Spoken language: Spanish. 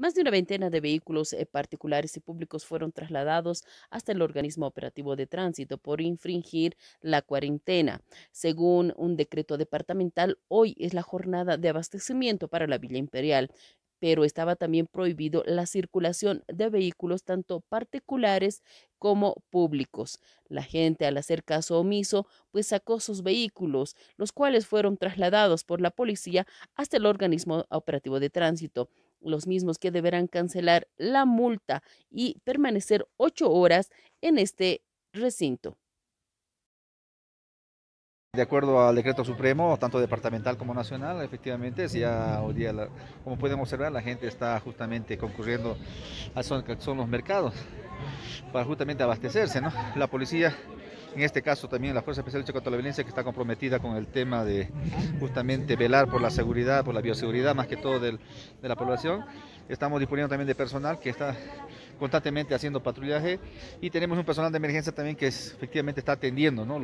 Más de una veintena de vehículos eh, particulares y públicos fueron trasladados hasta el organismo operativo de tránsito por infringir la cuarentena. Según un decreto departamental, hoy es la jornada de abastecimiento para la Villa Imperial pero estaba también prohibido la circulación de vehículos tanto particulares como públicos. La gente al hacer caso omiso, pues sacó sus vehículos, los cuales fueron trasladados por la policía hasta el organismo operativo de tránsito los mismos que deberán cancelar la multa y permanecer ocho horas en este recinto. De acuerdo al decreto supremo, tanto departamental como nacional, efectivamente, ya hoy día, como pueden observar, la gente está justamente concurriendo a son, son los mercados para justamente abastecerse, ¿no? La policía en este caso también la Fuerza Especial de contra la Violencia que está comprometida con el tema de justamente velar por la seguridad, por la bioseguridad más que todo de la población. Estamos disponiendo también de personal que está constantemente haciendo patrullaje y tenemos un personal de emergencia también que efectivamente está atendiendo, ¿no?